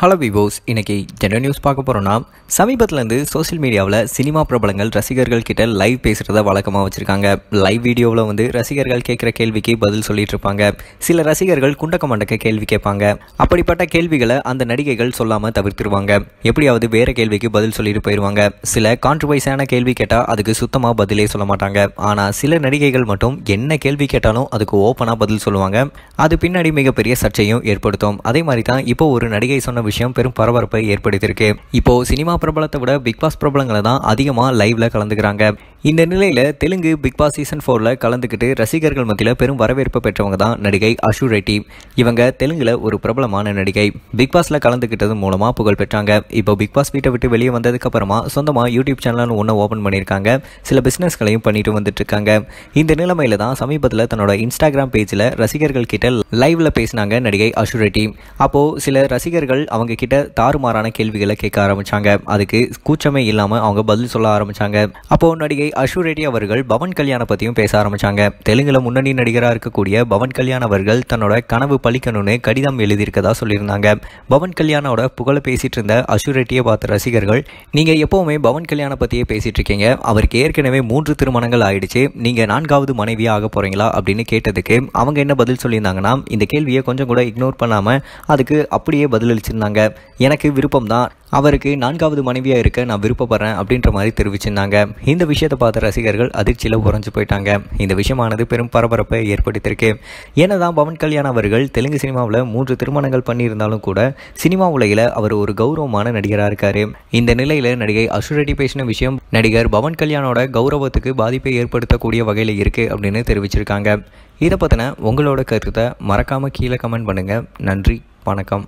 hello விவோஸ் இன்றைக்கி general news பார்க்க போகிறோன்னா சமீபத்துலேருந்து சோசியல் மீடியாவில் சினிமா பிரபலங்கள் ரசிகர்கள் கிட்ட லைவ் பேசுகிறத வழக்கமாக வச்சுருக்காங்க லைவ் வீடியோவில் வந்து ரசிகர்கள் கேட்குற கேள்விக்கு பதில் சொல்லிட்டு இருப்பாங்க சில ரசிகர்கள் குண்டக்க மண்டக்க கேள்வி கேட்பாங்க அப்படிப்பட்ட கேள்விகளை அந்த நடிகைகள் சொல்லாமல் தவிர்த்துருவாங்க எப்படியாவது வேறு கேள்விக்கு பதில் சொல்லிட்டு போயிடுவாங்க சில கான்ட்ரவைஸான கேள்வி கேட்டால் அதுக்கு சுத்தமாக பதிலே சொல்ல மாட்டாங்க ஆனால் சில நடிகைகள் மட்டும் என்ன கேள்வி கேட்டாலும் அதுக்கு ஓப்பனாக பதில் சொல்லுவாங்க அது பின்னாடி மிகப்பெரிய சர்ச்சையும் ஏற்படுத்தும் அதே மாதிரி தான் இப்போ ஒரு நடிகை சொன்ன விஷயம் பெரும் பரபரப்பை ஏற்படுத்தியிருக்கு இப்போ சினிமா பிரபலத்தை விட பிக் பாஸ் பிரபலங்களை தான் அதிகமாக லைவ்ல கலந்துக்கிறாங்க இந்த நிலையில் தெலுங்கு பிக் பாஸ் சீசன் ஃபோரில் கலந்துக்கிட்டு ரசிகர்கள் மத்தியில் பெரும் வரவேற்பு பெற்றவங்க தான் நடிகை அஷு ரெட்டி இவங்க தெலுங்கில் ஒரு பிரபலமான நடிகை பிக் பாஸில் கலந்துக்கிட்டது மூலமாக புகழ் பெற்றாங்க இப்போ பிக் பாஸ் வீட்டை விட்டு வெளியே வந்ததுக்கப்புறமா சொந்தமாக யூடியூப் சேனல்னு ஒன்று ஓப்பன் பண்ணியிருக்காங்க சில பிஸ்னஸ்களையும் பண்ணிட்டு இருக்காங்க இந்த நிலைமையில் தான் சமீபத்தில் தன்னோட இன்ஸ்டாகிராம் பேஜில் ரசிகர்கள் கிட்ட லைவில் பேசினாங்க நடிகை அஷு ரெட்டி அப்போது சில ரசிகர்கள் அவங்க கிட்ட தாறுமாறான கேள்விகளை கேட்க ஆரம்பித்தாங்க அதுக்கு கூச்சமே இல்லாமல் அவங்க பதில் சொல்ல ஆரம்பித்தாங்க அப்போது நடிகை ரெட்டி அவர்கள் பவன் கல்யாணம் பற்றியும் பேச ஆரம்பித்தாங்க தெலுங்கில் முன்னணி நடிகராக இருக்கக்கூடிய பவன் கல்யாண் அவர்கள் தன்னோட கனவு பழிக்கணும்னு கடிதம் எழுதியிருக்கதா சொல்லியிருந்தாங்க பவன் கல்யாணோட புகழ பேசிட்டு இருந்த ரெட்டியை பார்த்த ரசிகர்கள் நீங்கள் எப்போவுமே பவன் கல்யாணம் பற்றியே பேசிகிட்டு இருக்கீங்க அவருக்கு ஏற்கனவே மூன்று திருமணங்கள் ஆயிடுச்சு நீங்கள் நான்காவது மனைவியாக ஆக போகிறீங்களா அப்படின்னு கேட்டதுக்கு அவங்க என்ன பதில் சொல்லியிருந்தாங்கன்னா இந்த கேள்வியை கொஞ்சம் கூட இக்னோர் பண்ணாமல் அதுக்கு அப்படியே பதிலளிச்சிருந்தாங்க எனக்கு விருப்பம் தான் அவருக்கு நான்காவது மனைவியாக இருக்க நான் விருப்பப்படுறேன் அப்படின்ற மாதிரி தெரிவிச்சிருந்தாங்க இந்த விஷயத்தை பார்த்த ரசிகர்கள் அதிர்ச்சியில் உறைஞ்சு போயிட்டாங்க இந்த விஷயமானது பெரும் பரபரப்பை ஏற்படுத்தியிருக்கு ஏன்னா பவன் கல்யாண் அவர்கள் தெலுங்கு சினிமாவில் மூன்று திருமணங்கள் பண்ணியிருந்தாலும் கூட சினிமா உலகில் அவர் ஒரு கௌரவமான நடிகராக இருக்கார் இந்த நிலையில் நடிகை அசுரடி பேசின விஷயம் நடிகர் பவன் கல்யாணோட கௌரவத்துக்கு பாதிப்பை ஏற்படுத்தக்கூடிய வகையில் இருக்குது அப்படின்னு தெரிவிச்சிருக்காங்க இதை பற்றின உங்களோட கருத்தை மறக்காமல் கீழே கமெண்ட் பண்ணுங்கள் நன்றி வணக்கம்